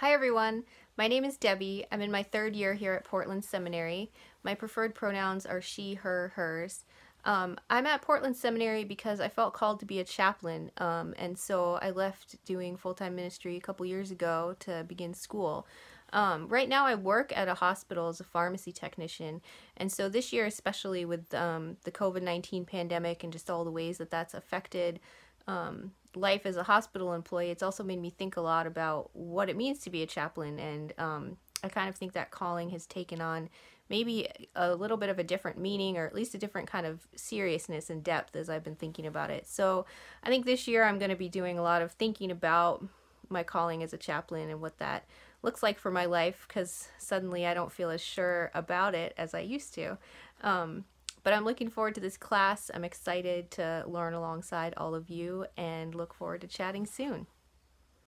Hi everyone, my name is Debbie. I'm in my third year here at Portland Seminary. My preferred pronouns are she, her, hers. Um, I'm at Portland Seminary because I felt called to be a chaplain, um, and so I left doing full-time ministry a couple years ago to begin school. Um, right now, I work at a hospital as a pharmacy technician, and so this year, especially with um, the COVID-19 pandemic and just all the ways that that's affected um, life as a hospital employee, it's also made me think a lot about what it means to be a chaplain. And um, I kind of think that calling has taken on maybe a little bit of a different meaning or at least a different kind of seriousness and depth as I've been thinking about it. So I think this year I'm going to be doing a lot of thinking about my calling as a chaplain and what that looks like for my life because suddenly I don't feel as sure about it as I used to. Um, but I'm looking forward to this class. I'm excited to learn alongside all of you and look forward to chatting soon.